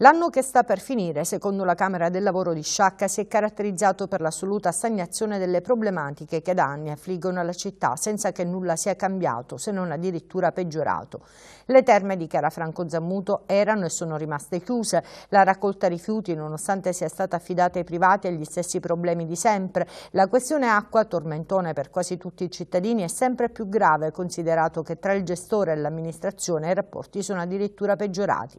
L'anno che sta per finire, secondo la Camera del Lavoro di Sciacca, si è caratterizzato per l'assoluta stagnazione delle problematiche che da anni affliggono la città, senza che nulla sia cambiato, se non addirittura peggiorato. Le terme di Carafranco Zammuto erano e sono rimaste chiuse, la raccolta rifiuti, nonostante sia stata affidata ai privati, ha gli stessi problemi di sempre. La questione acqua, tormentone per quasi tutti i cittadini, è sempre più grave, considerato che tra il gestore e l'amministrazione i rapporti sono addirittura peggiorati.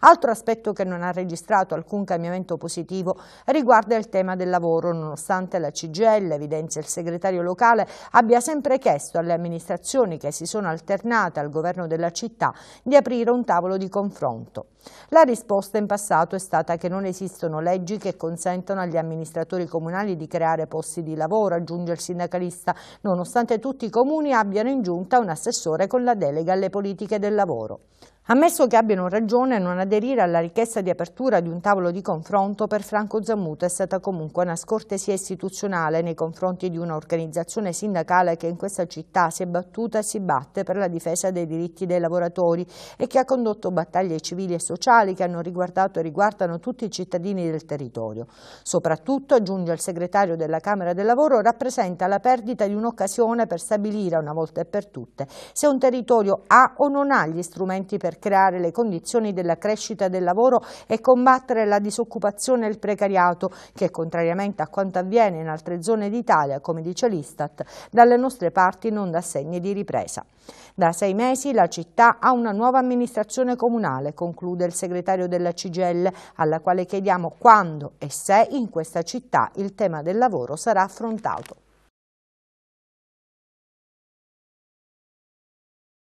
Altro aspetto che non ha registrato alcun cambiamento positivo riguarda il tema del lavoro, nonostante la CGL, evidenzia il segretario locale, abbia sempre chiesto alle amministrazioni che si sono alternate al governo della città di aprire un tavolo di confronto. La risposta in passato è stata che non esistono leggi che consentono agli amministratori comunali di creare posti di lavoro, aggiunge il sindacalista, nonostante tutti i comuni abbiano in giunta un assessore con la delega alle politiche del lavoro. Ammesso che abbiano ragione non aderire alla richiesta di apertura di un tavolo di confronto, per Franco Zammuto è stata comunque una scortesia istituzionale nei confronti di un'organizzazione sindacale che in questa città si è battuta e si batte per la difesa dei diritti dei lavoratori e che ha condotto battaglie civili e sociali che hanno riguardato e riguardano tutti i cittadini del territorio. Soprattutto, aggiunge il segretario della Camera del Lavoro, rappresenta la perdita di un'occasione per stabilire una volta e per tutte se un territorio ha o non ha gli strumenti per per creare le condizioni della crescita del lavoro e combattere la disoccupazione e il precariato che, contrariamente a quanto avviene in altre zone d'Italia, come dice l'Istat, dalle nostre parti non dà segni di ripresa. Da sei mesi la città ha una nuova amministrazione comunale, conclude il segretario della CGL, alla quale chiediamo quando e se in questa città il tema del lavoro sarà affrontato.